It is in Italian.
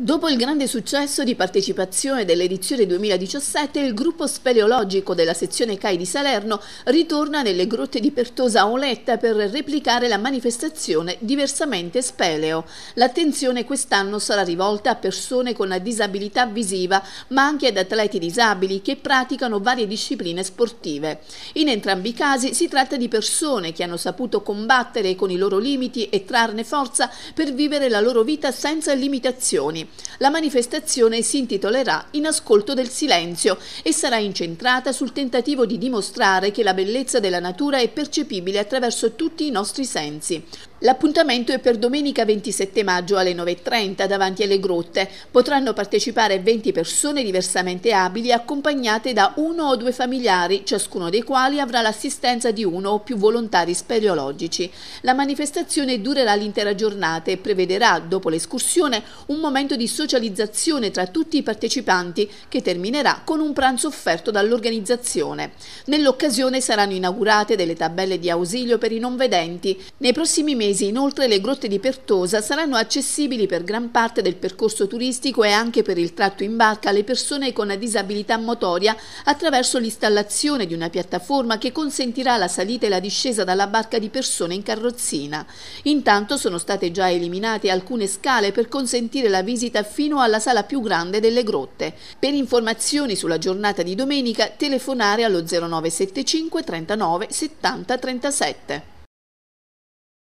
Dopo il grande successo di partecipazione dell'edizione 2017, il gruppo speleologico della sezione CAI di Salerno ritorna nelle grotte di Pertosa Oletta per replicare la manifestazione Diversamente Speleo. L'attenzione quest'anno sarà rivolta a persone con disabilità visiva, ma anche ad atleti disabili che praticano varie discipline sportive. In entrambi i casi si tratta di persone che hanno saputo combattere con i loro limiti e trarne forza per vivere la loro vita senza limitazioni. La manifestazione si intitolerà In ascolto del silenzio e sarà incentrata sul tentativo di dimostrare che la bellezza della natura è percepibile attraverso tutti i nostri sensi. L'appuntamento è per domenica 27 maggio alle 9.30 davanti alle grotte. Potranno partecipare 20 persone diversamente abili accompagnate da uno o due familiari, ciascuno dei quali avrà l'assistenza di uno o più volontari speleologici. La manifestazione durerà l'intera giornata e prevederà, dopo l'escursione, un momento di socializzazione tra tutti i partecipanti che terminerà con un pranzo offerto dall'organizzazione. Nell'occasione saranno inaugurate delle tabelle di ausilio per i non vedenti. Nei prossimi mesi torinesi. Inoltre le grotte di Pertosa saranno accessibili per gran parte del percorso turistico e anche per il tratto in barca alle persone con disabilità motoria attraverso l'installazione di una piattaforma che consentirà la salita e la discesa dalla barca di persone in carrozzina. Intanto sono state già eliminate alcune scale per consentire la visita fino alla sala più grande delle grotte. Per informazioni sulla giornata di domenica telefonare allo 0975 39 70 37.